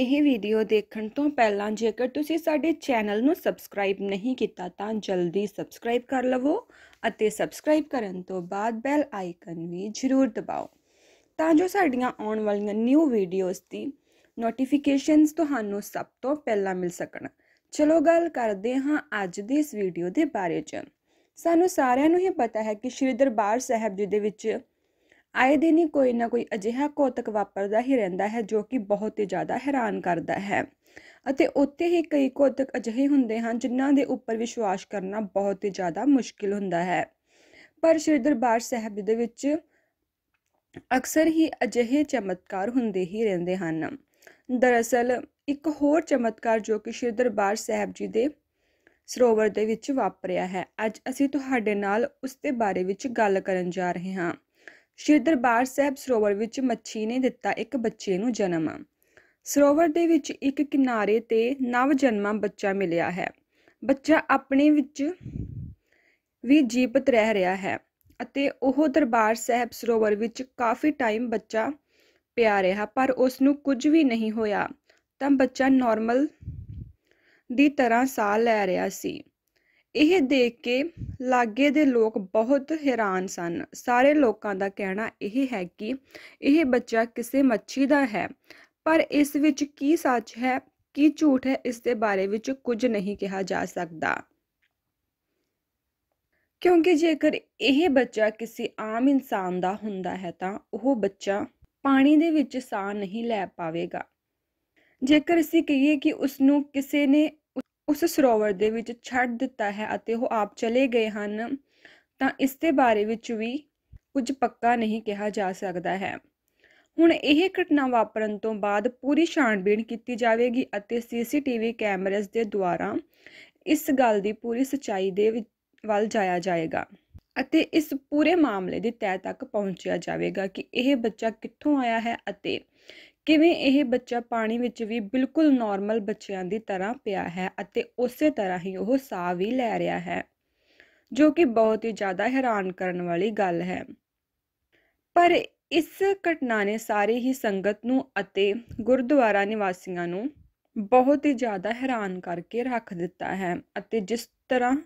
ਇਹ ਵੀਡੀਓ ਦੇਖਣ ਤੋਂ ਪਹਿਲਾਂ ਜੇਕਰ ਤੁਸੀਂ ਸਾਡੇ ਚੈਨਲ ਨੂੰ ਸਬਸਕ੍ਰਾਈਬ ਨਹੀਂ ਕੀਤਾ ਤਾਂ ਜਲਦੀ ਸਬਸਕ੍ਰਾਈਬ ਕਰ ਲਵੋ ਅਤੇ ਸਬਸਕ੍ਰਾਈਬ ਕਰਨ ਤੋਂ ਬਾਅਦ ਬੈਲ ਆਈਕਨ ਵੀ ਜ਼ਰੂਰ ਦਬਾਓ ਤਾਂ ਜੋ ਸਾਡੀਆਂ ਆਉਣ ਵਾਲੀਆਂ ਨਿਊ ਵੀਡੀਓਜ਼ ਦੀ ਨੋਟੀਫਿਕੇਸ਼ਨਸ ਤੁਹਾਨੂੰ ਸਭ ਤੋਂ ਪਹਿਲਾਂ ਮਿਲ ਸਕਣ ਚਲੋ ਗੱਲ ਕਰਦੇ ਹਾਂ ਅੱਜ ਦੀ ਇਸ ਵੀਡੀਓ ਦੇ ਬਾਰੇ ਚ ਸਾਨੂੰ ਸਾਰਿਆਂ ਨੂੰ ਹੀ ਪਤਾ ਹੈ ਕਿ ਸ਼੍ਰੀ ਦਰਬਾਰ ਸਾਹਿਬ ਜੀ ਦੇ ਵਿੱਚ ਆਏ ਦਿਨ ਹੀ ਕੋਈ ਨਾ ਕੋਈ ਅਜਿਹਾ ਕੋਤਕ ਵਾਪਰਦਾ ਹੀ ਰਹਿੰਦਾ ਹੈ ਜੋ ਕਿ ਬਹੁਤ ਹੀ ਜ਼ਿਆਦਾ ਹੈਰਾਨ ਕਰਦਾ ਹੈ ਅਤੇ ਉੱਥੇ ਹੀ ਕਈ ਕੋਤਕ ਅਜਿਹੇ ਹੁੰਦੇ ਹਨ ਜਿਨ੍ਹਾਂ ਦੇ ਉੱਪਰ ਵਿਸ਼ਵਾਸ ਕਰਨਾ ਬਹੁਤ ਹੀ ਜ਼ਿਆਦਾ ਮੁਸ਼ਕਿਲ ਹੁੰਦਾ ਹੈ ਪਰ ਸ਼੍ਰੀ ਦਰਬਾਰ ਸਾਹਿਬ ਦੇ ਵਿੱਚ ਅਕਸਰ ਹੀ ਅਜਿਹੇ ਚਮਤਕਾਰ ਹੁੰਦੇ ਹੀ ਰਹਿੰਦੇ ਹਨ ਦਰਅਸਲ ਇੱਕ ਹੋਰ ਚਮਤਕਾਰ ਜੋ ਕਿ ਸ਼੍ਰੀ ਦਰਬਾਰ ਸਾਹਿਬ ਜੀ ਦੇ ਸਰੋਵਰ ਦੇ ਵਿੱਚ ਵਾਪਰਿਆ ਹੈ ਅੱਜ ਅਸੀਂ ਤੁਹਾਡੇ ਨਾਲ ਉਸ ਦੇ ਬਾਰੇ ਵਿੱਚ ਗੱਲ ਕਰਨ ਜਾ ਰਹੇ ਹਾਂ ਸ਼੍ਰੀ ਦਰਬਾਰ ਸਾਹਿਬ ਸਰੋਵਰ ਵਿੱਚ ਮੱਛੀ ਨੇ ਦਿੱਤਾ ਇੱਕ ਬੱਚੇ ਨੂੰ ਜਨਮ ਸਰੋਵਰ ਦੇ ਵਿੱਚ ਇੱਕ ਕਿਨਾਰੇ ਤੇ ਨਵ ਜਨਮਾ ਬੱਚਾ ਮਿਲਿਆ ਹੈ ਬੱਚਾ ਆਪਣੇ ਵਿੱਚ ਵੀ ਜੀਵਤ ਰਹਿ ਰਿਹਾ ਹੈ ਅਤੇ ਉਹ ਦਰਬਾਰ ਸਾਹਿਬ ਸਰੋਵਰ ਵਿੱਚ ਕਾਫੀ ਟਾਈਮ ਬੱਚਾ ਪਿਆ ਰਿਹਾ ਪਰ ਉਸ ਨੂੰ ਕੁਝ ਵੀ ਨਹੀਂ ਹੋਇਆ ਤਾਂ ਬੱਚਾ ਨਾਰਮਲ ਦੀ ਤਰ੍ਹਾਂ ਸਾਹ ਲੈ ਰਿਹਾ ਸੀ ਇਹ ਦੇਖ ਕੇ ਲਾਗੇ ਦੇ ਲੋਕ ਬਹੁਤ ਹੈਰਾਨ ਸਨ ਸਾਰੇ ਲੋਕਾਂ ਦਾ ਕਹਿਣਾ ਇਹ ਹੈ ਕਿ ਇਹ ਬੱਚਾ ਕਿਸੇ ਮੱਛੀ ਦਾ ਹੈ ਪਰ ਇਸ ਵਿੱਚ ਕੀ ਸੱਚ ਹੈ ਕੀ ਝੂਠ ਹੈ ਇਸ ਦੇ ਬਾਰੇ ਵਿੱਚ ਕੁਝ ਨਹੀਂ ਕਿਹਾ ਜਾ ਸਕਦਾ ਕਿਉਂਕਿ ਜੇਕਰ ਇਹ ਬੱਚਾ ਕਿਸੇ ਆਮ ਇਨਸਾਨ ਦਾ ਹੁੰਦਾ ਹੈ ਤਾਂ ਉਹ ਬੱਚਾ ਪਾਣੀ ਦੇ ਵਿੱਚ ਸਾਹ ਨਹੀਂ ਲੈ ਪਾਵੇਗਾ ਜੇਕਰ ਅਸੀਂ ਕਹੀਏ ਕਿ ਉਸ ਨੂੰ ਕਿਸੇ ਨੇ ਉਸ ਸਰੋਵਰ ਦੇ ਵਿੱਚ ਛੱਡ ਦਿੱਤਾ ਹੈ ਅਤੇ ਉਹ ਆਪ ਚਲੇ ਗਏ ਹਨ ਤਾਂ ਇਸ ਦੇ ਬਾਰੇ ਵਿੱਚ ਵੀ ਕੁਝ ਪੱਕਾ ਨਹੀਂ ਕਿਹਾ ਜਾ ਸਕਦਾ ਹੈ ਹੁਣ ਇਹ ਘਟਨਾ ਵਾਪਰਨ ਤੋਂ ਬਾਅਦ ਪੂਰੀ ਛਾਣਬੀਣ ਕੀਤੀ ਜਾਵੇਗੀ ਅਤੇ ਸੀਸੀਟੀਵੀ ਕੈਮਰਸ ਦੇ ਦੁਆਰਾ ਇਸ ਗੱਲ ਦੀ ਪੂਰੀ ਸਚਾਈ ਦੇ ਵੱਲ ਜਾਇਆ ਜਾਏਗਾ ਅਤੇ ਇਸ ਪੂਰੇ ਮਾਮਲੇ ਦੇ ਤਹਿ ਤੱਕ ਪਹੁੰਚਿਆ ਜਾਵੇਗਾ ਕਿ ਇਹ ਬੱਚਾ ਕਿੱਥੋਂ ਆਇਆ ਹੈ ਅਤੇ ਕਿਵੇਂ ਇਹ ਬੱਚਾ ਪਾਣੀ ਵਿੱਚ ਵੀ ਬਿਲਕੁਲ ਨਾਰਮਲ ਬੱਚਿਆਂ ਦੀ ਤਰ੍ਹਾਂ ਪਿਆ ਹੈ ਅਤੇ ਉਸੇ ਤਰ੍ਹਾਂ ਹੀ ਉਹ ਸਾਹ ਵੀ ਲੈ ਰਿਹਾ ਹੈ ਜੋ ਕਿ ਬਹੁਤ ਹੀ ਜ਼ਿਆਦਾ ਹੈਰਾਨ ਕਰਨ ਵਾਲੀ ਗੱਲ ਹੈ ਪਰ ਇਸ ਘਟਨਾ ਨੇ ਸਾਰੇ ਹੀ ਸੰਗਤ ਨੂੰ ਅਤੇ ਗੁਰਦੁਆਰਾ ਨਿਵਾਸੀਆਂ ਨੂੰ ਬਹੁਤ ਹੀ ਜ਼ਿਆਦਾ ਹੈਰਾਨ ਕਰਕੇ ਰੱਖ ਦਿੱਤਾ ਹੈ ਅਤੇ ਜਿਸ ਤਰ੍ਹਾਂ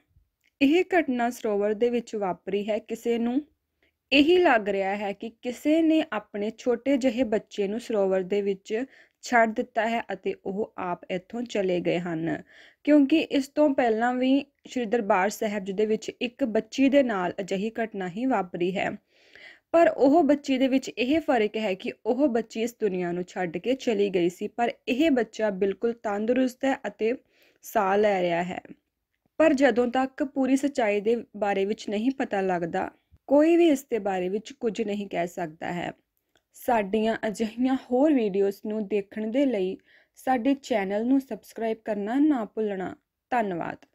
ਇਹ ਘਟਨਾ ਸਰੋਵਰ ਦੇ ਵਿੱਚ ਵਾਪਰੀ ਹੈ ਕਿਸੇ ਨੂੰ ਇਹੀ ਲੱਗ ਰਿਹਾ ਹੈ ਕਿ ਕਿਸੇ ਨੇ ਆਪਣੇ ਛੋਟੇ ਜਿਹੇ ਬੱਚੇ ਨੂੰ ਸਰੋਵਰ ਦੇ ਵਿੱਚ ਛੱਡ ਦਿੱਤਾ ਹੈ ਅਤੇ ਉਹ ਆਪ ਇੱਥੋਂ ਚਲੇ ਗਏ ਹਨ ਕਿਉਂਕਿ ਇਸ ਤੋਂ ਪਹਿਲਾਂ ਵੀ ਸ਼੍ਰੀ ਦਰਬਾਰ ਸਾਹਿਬ ਜੀ ਦੇ ਵਿੱਚ ਇੱਕ ਬੱਚੀ ਦੇ ਨਾਲ ਅਜਿਹੀ ਘਟਨਾ ਹੀ ਵਾਪਰੀ ਹੈ ਪਰ ਉਹ ਬੱਚੀ ਦੇ ਵਿੱਚ ਇਹ ਫਰਕ ਹੈ ਕਿ ਉਹ ਬੱਚੀ ਇਸ ਦੁਨੀਆ ਨੂੰ ਛੱਡ ਕੇ ਚਲੀ ਗਈ ਸੀ ਪਰ ਇਹ ਬੱਚਾ ਬਿਲਕੁਲ ਤੰਦਰੁਸਤ ਹੈ ਅਤੇ ਸਾਹ ਲੈ ਰਿਹਾ ਹੈ ਪਰ ਜਦੋਂ ਤੱਕ ਪੂਰੀ ਸਚਾਈ ਦੇ ਬਾਰੇ ਵਿੱਚ ਨਹੀਂ ਪਤਾ ਲੱਗਦਾ ਕੋਈ ਵੀ ਇਸ ਦੇ ਬਾਰੇ ਵਿੱਚ ਕੁਝ ਨਹੀਂ ਕਹਿ ਸਕਦਾ ਹੈ ਸਾਡੀਆਂ ਅਜਿਹੀਆਂ ਹੋਰ ਵੀਡੀਓਜ਼ ਨੂੰ ਦੇਖਣ ਦੇ ਲਈ ਸਾਡੇ ਚੈਨਲ ਨੂੰ ਸਬਸਕ੍ਰਾਈਬ ਕਰਨਾ ਨਾ ਭੁੱਲਣਾ ਧੰਨਵਾਦ